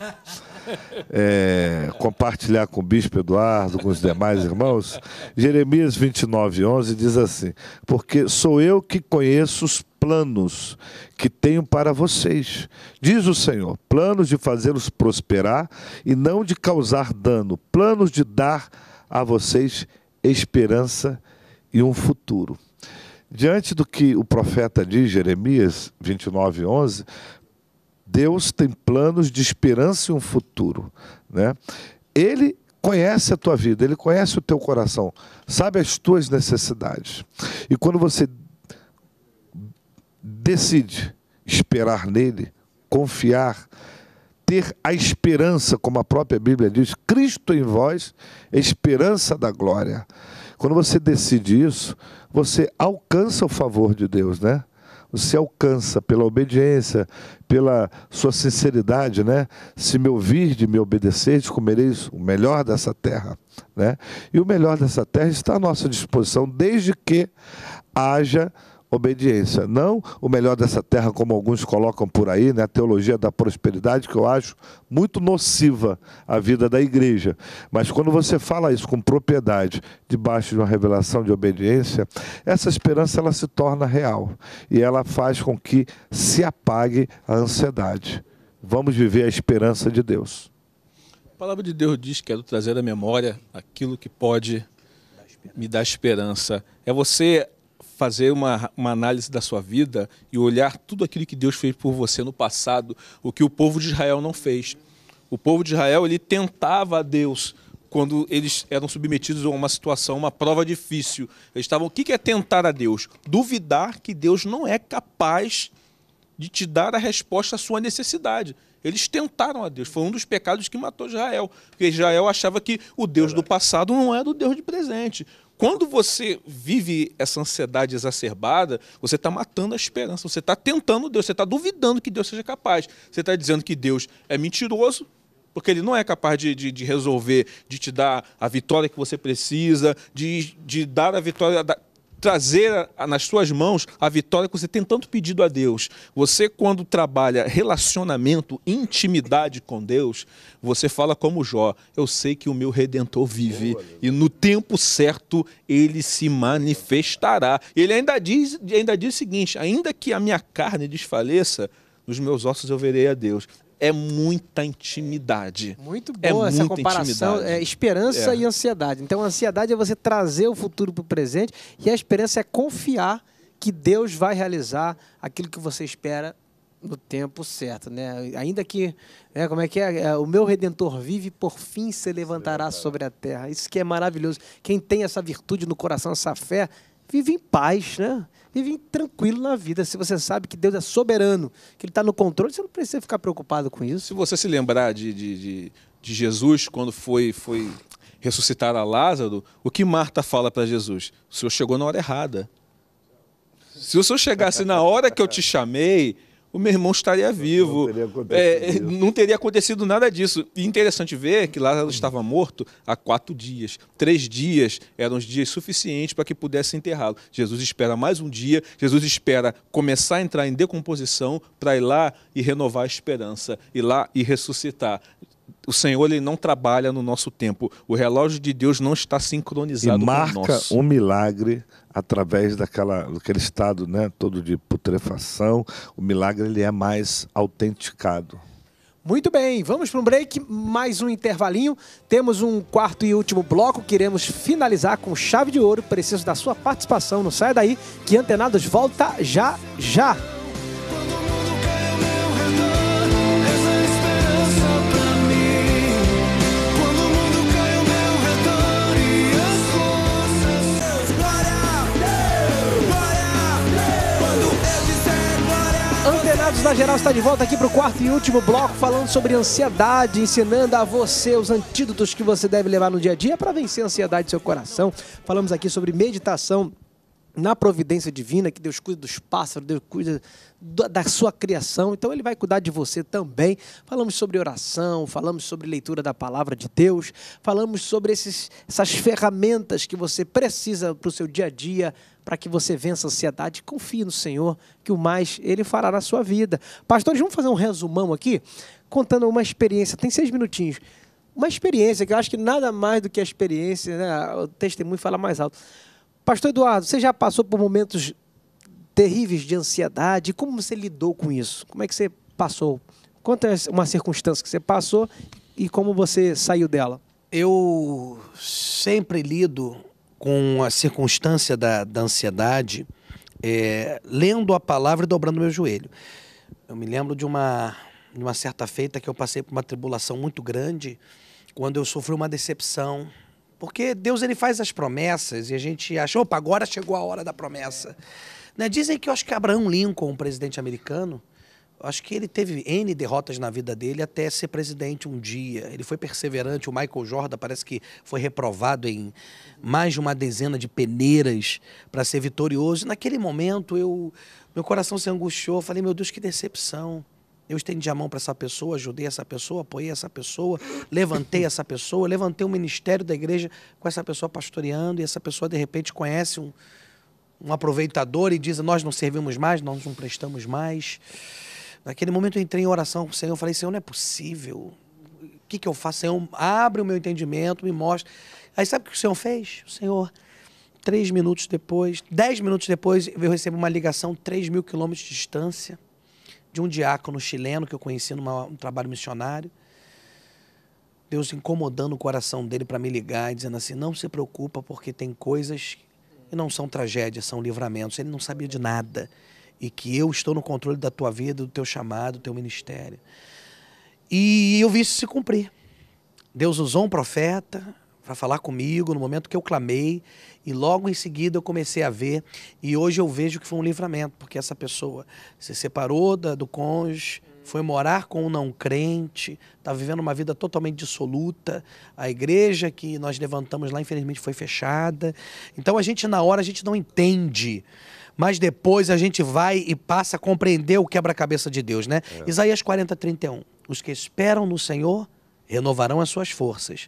é, compartilhar com o Bispo Eduardo, com os demais irmãos. Jeremias 29, 11 diz assim: Porque sou eu que conheço os planos que tenho para vocês, diz o Senhor: planos de fazê-los prosperar e não de causar dano, planos de dar a vocês esperança e um futuro. Diante do que o profeta diz, Jeremias 29, 11, Deus tem planos de esperança e um futuro. Né? Ele conhece a tua vida, ele conhece o teu coração, sabe as tuas necessidades. E quando você decide esperar nele, confiar, ter a esperança, como a própria Bíblia diz, Cristo em vós, esperança da glória. Quando você decide isso, você alcança o favor de Deus, né? Você alcança pela obediência, pela sua sinceridade, né? Se me ouvirdes, me obedeceres, comereis o melhor dessa terra, né? E o melhor dessa terra está à nossa disposição, desde que haja obediência. Não o melhor dessa terra, como alguns colocam por aí, né? a teologia da prosperidade, que eu acho muito nociva à vida da igreja. Mas quando você fala isso com propriedade, debaixo de uma revelação de obediência, essa esperança ela se torna real e ela faz com que se apague a ansiedade. Vamos viver a esperança de Deus. A palavra de Deus diz: que quero é trazer à memória aquilo que pode me dar esperança. É você fazer uma, uma análise da sua vida e olhar tudo aquilo que Deus fez por você no passado, o que o povo de Israel não fez. O povo de Israel ele tentava a Deus quando eles eram submetidos a uma situação, uma prova difícil. Eles estavam, o que é tentar a Deus? Duvidar que Deus não é capaz de te dar a resposta à sua necessidade. Eles tentaram a Deus. Foi um dos pecados que matou Israel. Porque Israel achava que o Deus do passado não era o Deus de presente quando você vive essa ansiedade exacerbada, você está matando a esperança, você está tentando Deus, você está duvidando que Deus seja capaz. Você está dizendo que Deus é mentiroso, porque ele não é capaz de, de, de, resolver, de te dar a vitória que você precisa, de, de dar a vitória, trazer nas suas mãos a vitória que você tem tanto pedido a Deus. Você, quando trabalha relacionamento, intimidade com Deus, você fala como Jó: Eu sei que o meu redentor vive e no tempo certo ele se manifestará. Ele ainda diz, ainda diz o seguinte: Ainda que a minha carne desfaleça, nos meus ossos eu verei a Deus é muita intimidade. Muito é boa é essa muita comparação. É intimidade. É esperança é. e ansiedade. Então, a ansiedade é você trazer o futuro para o presente e a esperança é confiar que Deus vai realizar aquilo que você espera no tempo certo, né? Ainda que, né, como é que é? é o meu redentor vive, por fim se levantará sobre a terra. Isso que é maravilhoso. Quem tem essa virtude no coração, essa fé, vive em paz, né? Vive tranquilo na vida. Se você sabe que Deus é soberano, que Ele está no controle, você não precisa ficar preocupado com isso. Se você se lembrar de, de, de, de Jesus quando foi, foi ressuscitar a Lázaro, o que Marta fala para Jesus? O Senhor chegou na hora errada. Se o Senhor chegasse na hora que eu te chamei, o meu irmão estaria vivo. Não teria, é, é não teria acontecido, nada disso. E interessante ver que Lázaro estava morto há quatro dias. Três dias eram os dias suficientes para que pudesse enterrá-lo. Jesus espera mais um dia, Jesus espera começar a entrar em decomposição para ir lá e renovar a esperança, ir lá e ressuscitar o Senhor ele não trabalha no nosso tempo. O relógio de Deus não está sincronizado e com o nosso. marca um milagre através daquela, daquele estado né, todo de putrefação, o milagre ele é mais autenticado. Muito bem, vamos para um break, mais um intervalinho. Temos um quarto e último bloco que iremos finalizar com chave de ouro. Preciso da sua participação, não saia daí, que Antenados volta já já. Dados da Geral está de volta aqui para o quarto e último bloco, falando sobre ansiedade, ensinando a você os antídotos que você deve levar no dia a dia para vencer a ansiedade do seu coração. Falamos aqui sobre meditação na providência divina, que Deus cuida dos pássaros, Deus cuida da sua criação, então Ele vai cuidar de você também. Falamos sobre oração, falamos sobre leitura da palavra de Deus, falamos sobre esses, essas ferramentas que você precisa para o seu dia a dia, para que você vença a ansiedade. Confie no Senhor, que o mais Ele fará na sua vida. Pastores, vamos fazer um resumão aqui, contando uma experiência, tem seis minutinhos. Uma experiência que eu acho que nada mais do que a experiência, né? o testemunho fala mais alto Pastor Eduardo, você já passou por momentos terríveis de ansiedade? Como você lidou com isso? Como é que você passou? Conta é uma circunstância que você passou e como você saiu dela? Eu sempre lido com a circunstância da, da ansiedade é, lendo a palavra e dobrando meu joelho. Eu me lembro de uma, de uma certa feita que eu passei por uma tribulação muito grande quando eu sofri uma decepção porque Deus ele faz as promessas e a gente acha, opa, agora chegou a hora da promessa. Né? Dizem que eu acho que Abraham Lincoln, o presidente americano, acho que ele teve N derrotas na vida dele até ser presidente um dia. Ele foi perseverante. O Michael Jordan parece que foi reprovado em mais de uma dezena de peneiras para ser vitorioso. E naquele momento, eu, meu coração se angustiou. Falei, meu Deus, que decepção. Eu estendi a mão para essa pessoa, ajudei essa pessoa, apoiei essa pessoa, levantei essa pessoa, levantei o ministério da igreja com essa pessoa pastoreando, e essa pessoa de repente conhece um, um aproveitador e diz: Nós não servimos mais, nós não prestamos mais. Naquele momento eu entrei em oração com o Senhor, falei: Senhor, não é possível. O que, que eu faço? Senhor, abre o meu entendimento, me mostra. Aí sabe o que o Senhor fez? O Senhor, três minutos depois, dez minutos depois, eu recebo uma ligação, três mil quilômetros de distância de um diácono chileno que eu conheci no trabalho missionário. Deus incomodando o coração dele para me ligar e dizendo assim: não se preocupa, porque tem coisas que não são tragédias, são livramentos. Ele não sabia de nada. E que eu estou no controle da tua vida, do teu chamado, do teu ministério. E eu vi isso se cumprir. Deus usou um profeta, para falar comigo no momento que eu clamei e logo em seguida eu comecei a ver e hoje eu vejo que foi um livramento porque essa pessoa se separou da, do cônjuge foi morar com um não crente, está vivendo uma vida totalmente dissoluta. A igreja que nós levantamos lá, infelizmente, foi fechada. Então a gente, na hora, a gente não entende. Mas depois a gente vai e passa a compreender o quebra-cabeça de Deus, né? É. Isaías 40, 31. Os que esperam no Senhor renovarão as suas forças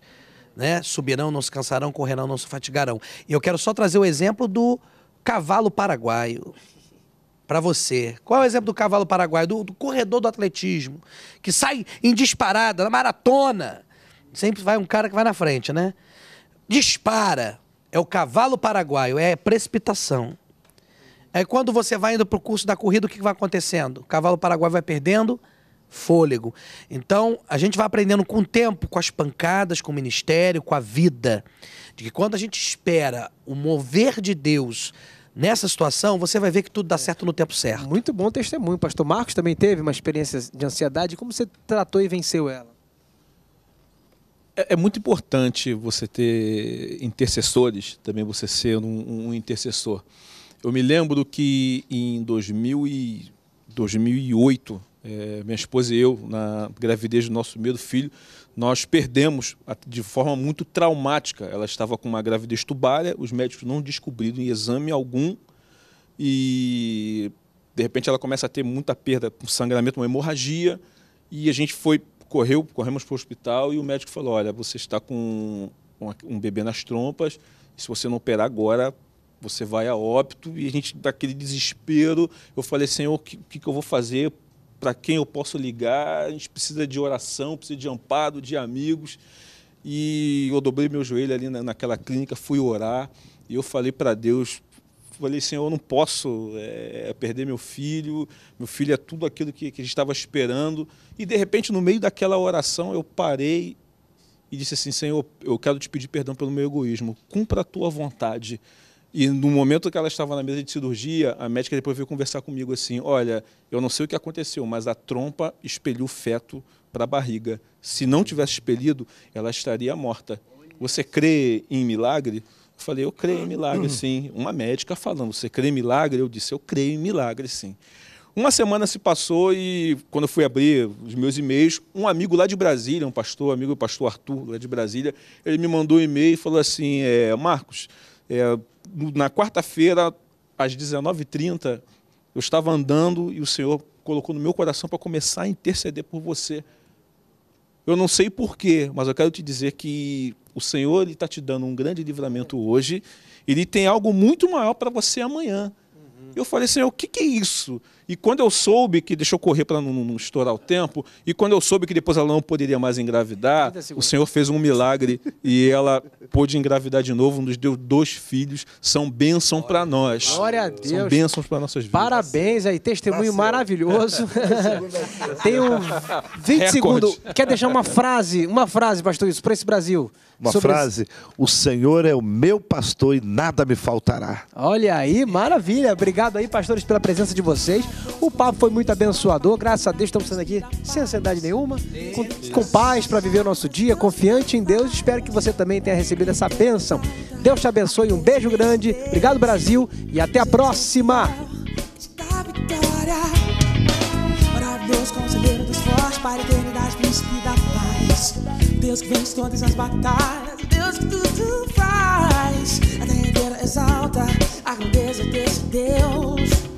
né? Subirão, não se cansarão, correrão, não se fatigarão. E eu quero só trazer o exemplo do cavalo paraguaio para você. Qual é o exemplo do cavalo paraguaio? Do, do, corredor do atletismo, que sai em disparada, na maratona. Sempre vai um cara que vai na frente, né? Dispara. É o cavalo paraguaio, é precipitação. É quando você vai indo para o curso da corrida, o que, que vai acontecendo? O cavalo paraguaio vai perdendo fôlego. Então, a gente vai aprendendo com o tempo, com as pancadas, com o ministério, com a vida, de que quando a gente espera o mover de Deus nessa situação, você vai ver que tudo dá é. certo no tempo certo. Muito bom testemunho. Pastor Marcos também teve uma experiência de ansiedade. Como você tratou e venceu ela? É, é muito importante você ter intercessores, também você ser um, um intercessor. Eu me lembro que em 2000 e 2008, é, minha esposa e eu, na gravidez do nosso primeiro filho, nós perdemos de forma muito traumática. Ela estava com uma gravidez tubária, os médicos não descobriram em exame algum e de repente ela começa a ter muita perda, com sangramento, uma hemorragia e a gente foi correu, corremos para o hospital e o médico falou: olha, você está com um bebê nas trompas, se você não operar agora você vai a óbito e a gente daquele desespero eu falei senhor o que, que eu vou fazer para quem eu posso ligar, a gente precisa de oração, precisa de amparo, de amigos. E eu dobrei meu joelho ali naquela clínica, fui orar e eu falei para Deus, falei, Senhor, eu não posso é, perder meu filho, meu filho é tudo aquilo que, que a gente estava esperando. E de repente, no meio daquela oração, eu parei e disse assim, Senhor, eu quero te pedir perdão pelo meu egoísmo, cumpra a tua vontade. E no momento que ela estava na mesa de cirurgia, a médica depois veio conversar comigo assim: olha, eu não sei o que aconteceu, mas a trompa expeliu o feto para a barriga. Se não tivesse expelido, ela estaria morta. Você crê em milagre? Eu falei: eu creio em milagre, hum. sim. Uma médica falando: você crê em milagre? Eu disse: eu creio em milagre, sim. Uma semana se passou e, quando eu fui abrir os meus e-mails, um amigo lá de Brasília, um pastor, amigo, do pastor Arthur, lá de Brasília, ele me mandou um e-mail e falou assim: é, Marcos é, na quarta-feira, às 19h30, eu estava andando e o Senhor colocou no meu coração para começar a interceder por você. Eu não sei porquê, mas eu quero te dizer que o Senhor está te dando um grande livramento hoje. Ele tem algo muito maior para você amanhã. Uhum. Eu falei, Senhor, o que, que é isso? E quando eu soube que, deixou correr para não, não, estourar o tempo, e quando eu soube que depois ela não poderia mais engravidar, o Senhor fez um milagre e ela pôde engravidar de novo, nos deu dois filhos, são bênção para nós. Glória a Deus. São bênçãos para nossas vidas. Parabéns aí, testemunho Nossa. Tá maravilhoso. Tenho 20 Record. segundos. Quer deixar uma frase, uma frase, pastor, isso, para esse Brasil? Uma Sobre frase: esse... O Senhor é o meu pastor e nada me faltará. Olha aí, maravilha. Obrigado aí, pastores, pela presença de vocês. O papo foi muito abençoador, graças a Deus estamos sendo aqui sem ansiedade nenhuma, com, com paz para viver o nosso dia, confiante em Deus. Espero que você também tenha recebido essa bênção. Deus te abençoe, um beijo grande, obrigado Brasil e até a próxima! Deus, que vence todas as batalhas, Deus que tudo faz. A terra inteira exalta a grandeza desse Deus.